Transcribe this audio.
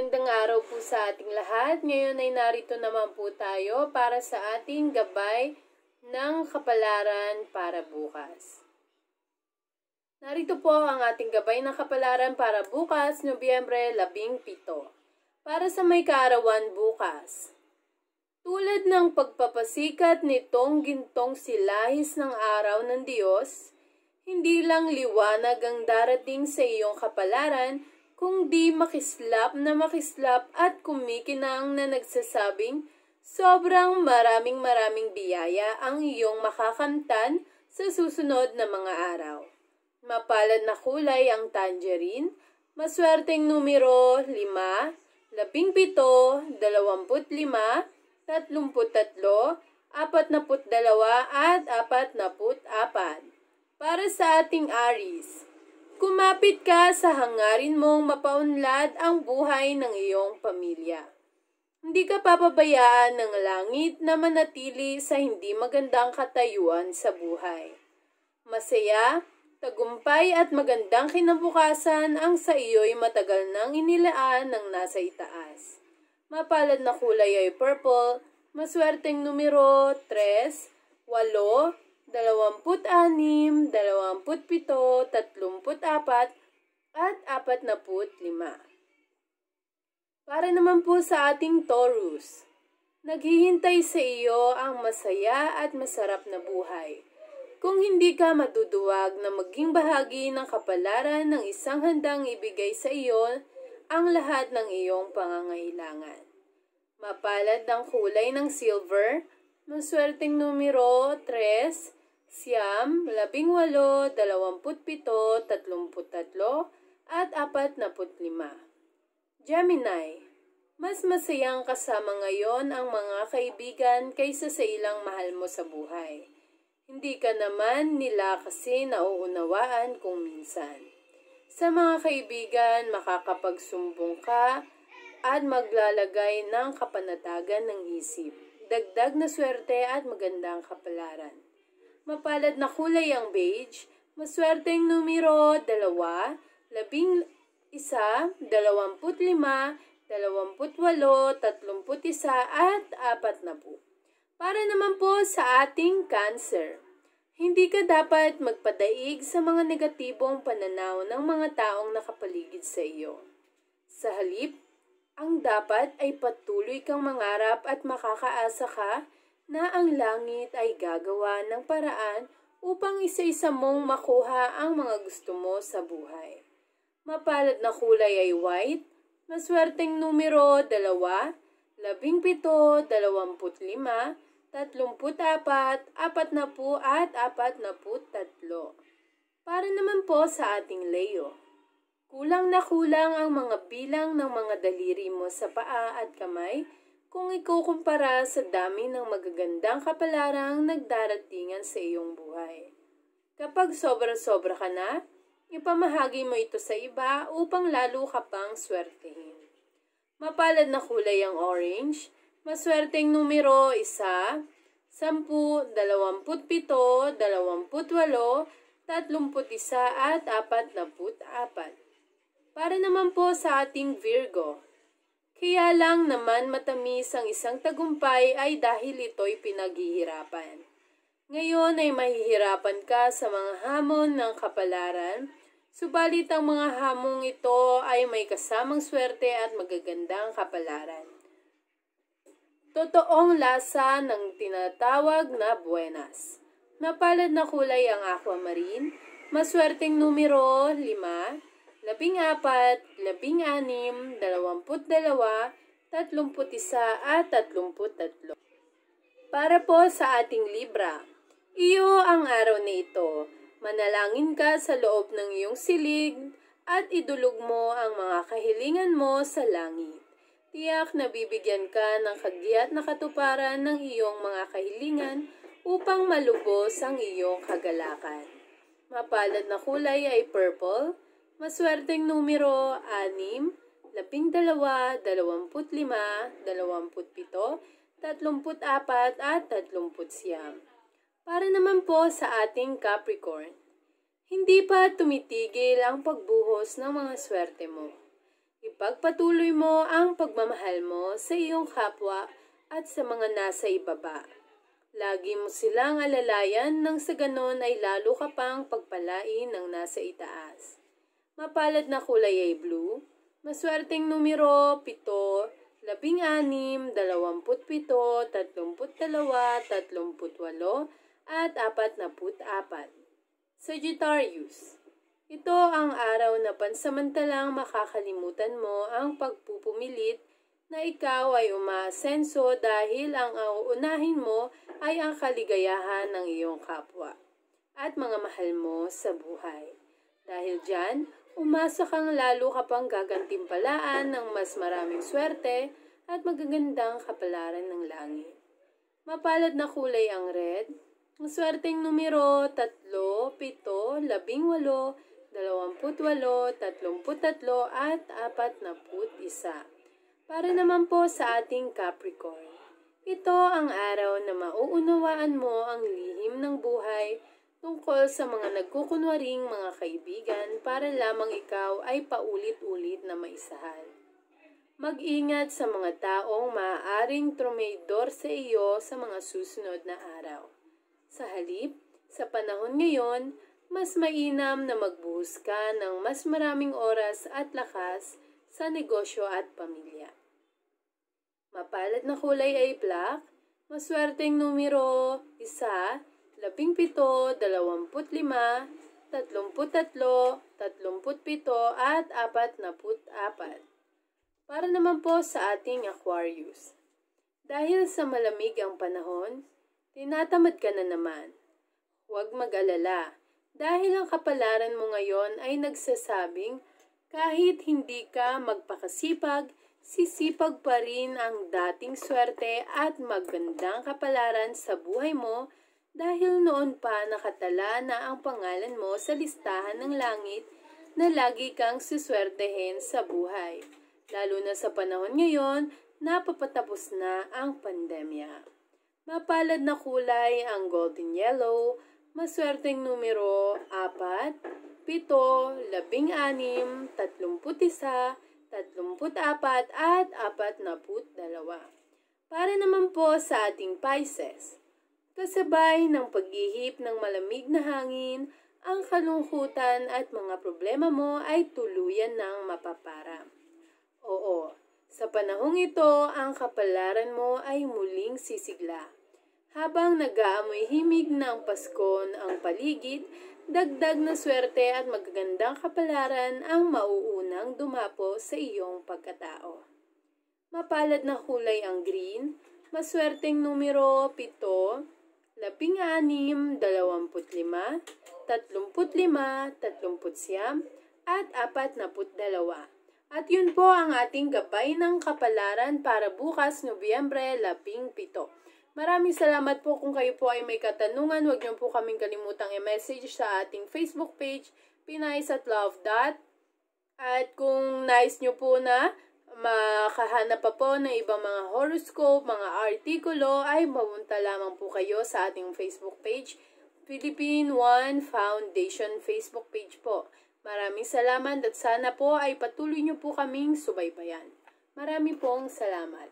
Magandang araw po sa ating lahat. Ngayon ay narito naman po tayo para sa ating gabay ng kapalaran para bukas. Narito po ang ating gabay ng kapalaran para bukas, Nobyembre 17. Para sa may kaarawan bukas. Tulad ng pagpapasikat nitong gintong silahis ng araw ng Diyos, hindi lang liwanag ang darating sa iyong kapalaran, kung di makislap na makislap at kumikinang na nagsasabing, sobrang maraming maraming biyaya ang iyong makakamtan sa susunod na mga araw. Mapalad na kulay ang tangerine, maswerteng numero 5, 17, 25, 33, 42 at 44. Para sa ating Aries, Kumapit ka sa hangarin mong mapaunlad ang buhay ng iyong pamilya. Hindi ka papabayaan ng langit na manatili sa hindi magandang katayuan sa buhay. Masaya, tagumpay at magandang kinabukasan ang sa iyo'y matagal nang inilaan ng nasa itaas. Mapalad na kulay ay purple, maswerteng numero 3, 8, dalawamput-anim, dalawamput-pito, tatlumput-apat, at apat-naput-lima. Para naman po sa ating Taurus, naghihintay sa iyo ang masaya at masarap na buhay. Kung hindi ka maduduwag na maging bahagi ng kapalaran ng isang handang ibigay sa iyo ang lahat ng iyong pangangailangan. Mapalad ng kulay ng silver, maswerteng numero 3, siyam, labing walo, dalawamput pito, tatlumput tatlo, at apat na lima. Gemini, mas masayang kasama ngayon ang mga kaibigan kaysa sa ilang mahal mo sa buhay. Hindi ka naman nila kasi nauunawaan kung minsan. Sa mga kaibigan, makakapagsumbong ka at maglalagay ng kapanatagan ng isip, dagdag na swerte at magandang kapalaran mapalad na kulay ang beige, maswerteng numero 2, 11, 25, 28, 31, at apat na po. Para naman po sa ating cancer. Hindi ka dapat magpadaig sa mga negatibong pananaw ng mga taong nakapaligid sa iyo. Sa halip, ang dapat ay patuloy kang mangarap at makakaasa ka na ang langit ay gagawa ng paraan upang isa-isa mong makuha ang mga gusto mo sa buhay. Mapalad na kulay ay white, maswerteng numero 2, 17, 25, 34, 44 at 43. Para naman po sa ating Leo. Kulang na kulang ang mga bilang ng mga daliri mo sa paa at kamay kung ikukumpara sa dami ng magagandang kapalarang nagdaratingan sa iyong buhay. Kapag sobra-sobra ka na, ipamahagi mo ito sa iba upang lalo ka pang swertehin. Mapalad na kulay ang orange, maswerteng numero isa, 10, 27, 28, 31 at 44. Para naman po sa ating Virgo, kaya lang naman matamis ang isang tagumpay ay dahil ito'y pinaghihirapan. Ngayon ay mahihirapan ka sa mga hamon ng kapalaran, subalit ang mga hamong ito ay may kasamang swerte at magagandang kapalaran. Totoong lasa ng tinatawag na buenas. Mapalad na kulay ang aquamarine, maswerteng numero 5, labing apat, labing anim, dalawamput dalawa, tatlumput isa at tatlumput tatlo. Para po sa ating Libra, iyo ang araw na ito. Manalangin ka sa loob ng iyong silig at idulog mo ang mga kahilingan mo sa langit. Tiyak na bibigyan ka ng kagiyat na katuparan ng iyong mga kahilingan upang malubos ang iyong kagalakan. Mapalad na kulay ay purple, Maswerteng numero 6, 12, 25, 27, 34 at 39. Para naman po sa ating Capricorn, hindi pa tumitigil ang pagbuhos ng mga swerte mo. Ipagpatuloy mo ang pagmamahal mo sa iyong kapwa at sa mga nasa ibaba. Lagi mo silang alalayan nang sa ganon ay lalo ka pang pagpalain ng nasa itaas. Mapalad na kulay ay blue. Maswerteng numero 7, 16, 27, 32, 38, at 44. Sagittarius. Ito ang araw na pansamantalang makakalimutan mo ang pagpupumilit na ikaw ay umasenso dahil ang uunahin mo ay ang kaligayahan ng iyong kapwa at mga mahal mo sa buhay. Dahil dyan, Umasa kang lalo ka pang gagantimpalaan ng mas maraming swerte at magagandang kapalaran ng langit. Mapalad na kulay ang red. Ang swerteng numero 3, 7, 18, 28, 33 at 41. Para naman po sa ating Capricorn. Ito ang araw na mauunawaan mo ang lihim ng buhay tungkol sa mga nagkukunwaring mga kaibigan para lamang ikaw ay paulit-ulit na maisahan. Mag-ingat sa mga taong maaaring trumidor sa iyo sa mga susunod na araw. Sa halip, sa panahon ngayon, mas mainam na magbuhos ka ng mas maraming oras at lakas sa negosyo at pamilya. Mapalad na kulay ay black, maswerteng numero, 1, labing pito, dalawamput lima, tatlumput tatlo, tatlumput pito, at apat na put apat. Para naman po sa ating Aquarius. Dahil sa malamig ang panahon, tinatamad ka na naman. Huwag mag-alala, dahil ang kapalaran mo ngayon ay nagsasabing kahit hindi ka magpakasipag, sisipag pa rin ang dating swerte at magandang kapalaran sa buhay mo dahil noon pa nakatala na ang pangalan mo sa listahan ng langit na lagi kang suswertehin sa buhay. Lalo na sa panahon ngayon, napapatapos na ang pandemya. Mapalad na kulay ang golden yellow, maswerteng numero 4, 7, 16, 31, 34, at 42. Para naman po sa ating Pisces. Kasabay ng paghihip ng malamig na hangin, ang kalungkutan at mga problema mo ay tuluyan ng mapapara. Oo, sa panahong ito, ang kapalaran mo ay muling sisigla. Habang nag-aamoy himig ng Pasko ang paligid, dagdag na swerte at magagandang kapalaran ang mauunang dumapo sa iyong pagkatao. Mapalad na kulay ang green, maswerteng numero 7, labing anim, dalawamput lima, tatlumput lima, tatlumput siyam, at apat naput dalawa. At yun po ang ating gabay ng kapalaran para bukas, Nobyembre 17. Maraming salamat po kung kayo po ay may katanungan. Huwag niyo po kaming kalimutang i-message sa ating Facebook page, pinays at love kung nice niyo po na makahanap pa po ng ibang mga horoscope, mga artikulo, ay mamunta lamang po kayo sa ating Facebook page, Philippine One Foundation Facebook page po. Maraming salamat at sana po ay patuloy niyo po kaming subaybayan. Marami pong salamat.